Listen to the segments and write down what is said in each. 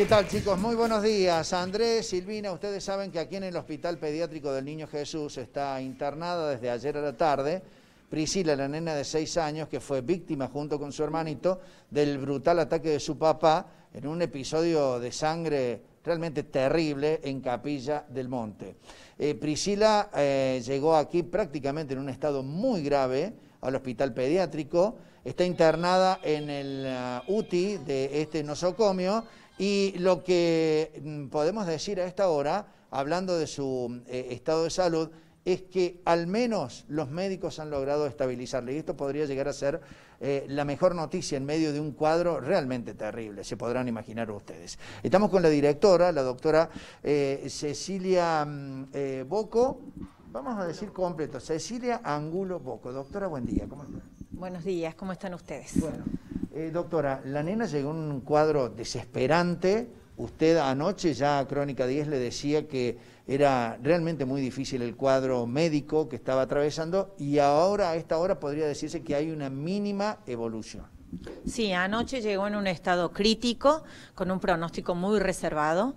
¿Qué tal chicos? Muy buenos días. Andrés, Silvina, ustedes saben que aquí en el Hospital Pediátrico del Niño Jesús está internada desde ayer a la tarde Priscila, la nena de seis años, que fue víctima junto con su hermanito del brutal ataque de su papá en un episodio de sangre realmente terrible en Capilla del Monte. Eh, Priscila eh, llegó aquí prácticamente en un estado muy grave al hospital pediátrico, está internada en el eh, UTI de este nosocomio y lo que mm, podemos decir a esta hora, hablando de su eh, estado de salud, es que al menos los médicos han logrado estabilizarle. Y esto podría llegar a ser eh, la mejor noticia en medio de un cuadro realmente terrible, se podrán imaginar ustedes. Estamos con la directora, la doctora eh, Cecilia mm, Boco, vamos a decir completo, Cecilia Angulo Boco. Doctora, buen día, ¿cómo Buenos días, ¿cómo están ustedes? Bueno. Eh, doctora, la nena llegó en un cuadro desesperante. Usted anoche ya a Crónica 10 le decía que era realmente muy difícil el cuadro médico que estaba atravesando y ahora a esta hora podría decirse que hay una mínima evolución. Sí, anoche llegó en un estado crítico, con un pronóstico muy reservado.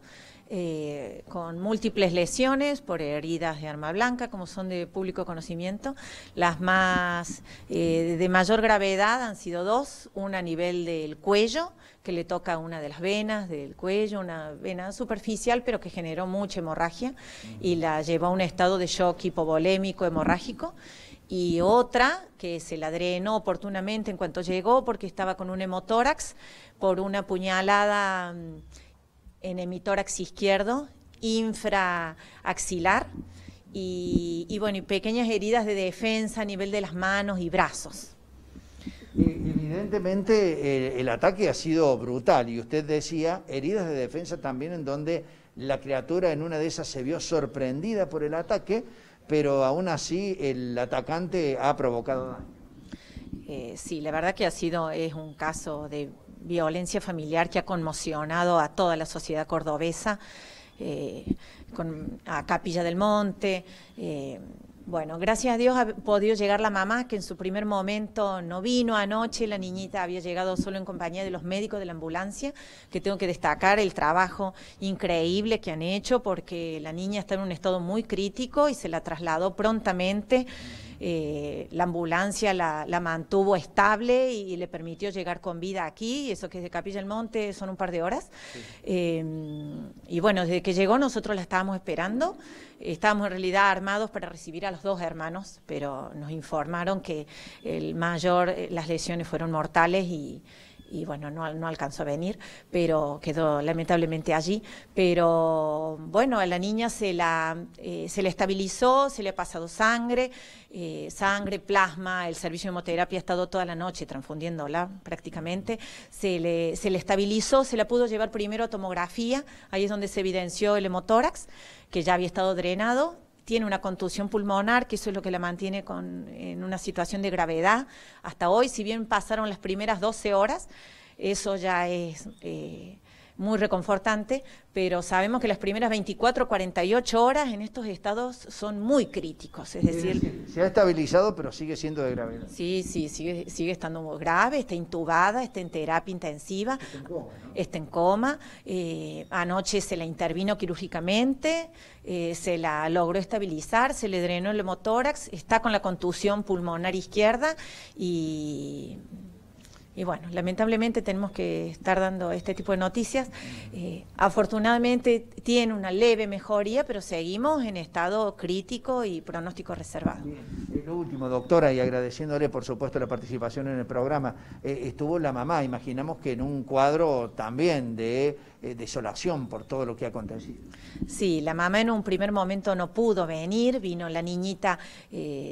Eh, con múltiples lesiones por heridas de arma blanca, como son de público conocimiento. Las más eh, de mayor gravedad han sido dos, una a nivel del cuello, que le toca una de las venas del cuello, una vena superficial, pero que generó mucha hemorragia y la llevó a un estado de shock hipovolémico hemorrágico y otra que se la drenó oportunamente en cuanto llegó porque estaba con un hemotórax por una puñalada mm, en hemitórax izquierdo, infraaxilar y, y, bueno, y pequeñas heridas de defensa a nivel de las manos y brazos. E, evidentemente el, ataque ha sido brutal y usted decía heridas de defensa también en donde la criatura en una de esas se vio sorprendida por el ataque, pero aún así el atacante ha provocado daño. Eh, sí, la verdad que ha sido, es un caso de violencia familiar que ha conmocionado a toda la sociedad cordobesa, eh, con, a Capilla del Monte. Eh, bueno, gracias a Dios ha podido llegar la mamá, que en su primer momento no vino anoche, la niñita había llegado solo en compañía de los médicos de la ambulancia, que tengo que destacar el trabajo increíble que han hecho, porque la niña está en un estado muy crítico y se la trasladó prontamente. Eh, la ambulancia la, mantuvo estable y, le permitió llegar con vida aquí, eso que es de Capilla del Monte son un par de horas. Eh, y bueno, desde que llegó nosotros la estábamos esperando, estábamos en realidad armados para recibir a los dos hermanos, pero nos informaron que el mayor, eh, las lesiones fueron mortales y y bueno, no, alcanzó a venir, pero quedó lamentablemente allí. Pero bueno, a la niña se la, eh, se le estabilizó, se le ha pasado sangre, eh, sangre, plasma, el servicio de hemoterapia ha estado toda la noche transfundiéndola prácticamente, se le, se le estabilizó, se la pudo llevar primero a tomografía, ahí es donde se evidenció el hemotórax, que ya había estado drenado, tiene una contusión pulmonar, que eso es lo que la mantiene con, en una situación de gravedad hasta hoy, si bien pasaron las primeras 12 horas, eso ya es... Eh, muy reconfortante, pero sabemos que las primeras 24, 48 horas en estos estados son muy críticos, es decir... Se ha estabilizado, pero sigue siendo de gravedad. Sí, sí, sigue, sigue estando grave, está intubada, está en terapia intensiva, está en coma. Eh, anoche se la intervino quirúrgicamente, eh, se la logró estabilizar, se le drenó el hemotórax, está con la contusión pulmonar izquierda y y bueno, lamentablemente tenemos que estar dando este tipo de noticias. Eh, afortunadamente tiene una leve mejoría, pero seguimos en estado crítico y pronóstico reservado. Bien. Eh, lo último, doctora, y agradeciéndole por supuesto la participación en el programa, eh, estuvo la mamá, imaginamos que en un cuadro también de eh, desolación por todo lo que ha acontecido. Sí, la mamá en un primer momento no pudo venir, vino la niñita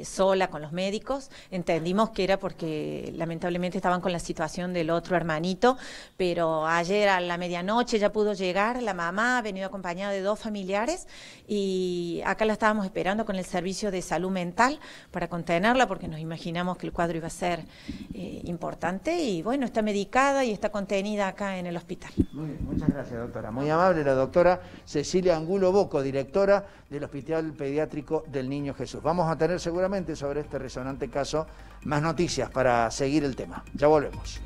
sola con los médicos, entendimos que era porque lamentablemente estaban con la situación del otro hermanito, pero ayer a la medianoche ya pudo llegar la mamá, ha venido a acompañada de dos familiares y acá la estábamos esperando con el servicio de salud mental para contenerla porque nos imaginamos que el cuadro iba a ser eh, importante y bueno, está medicada y está contenida acá en el hospital. Muy muchas gracias doctora. Muy amable la doctora Cecilia Angulo Boco, directora del Hospital Pediátrico del Niño Jesús. Vamos a tener seguramente sobre este resonante caso más noticias para seguir el tema. Ya volvemos.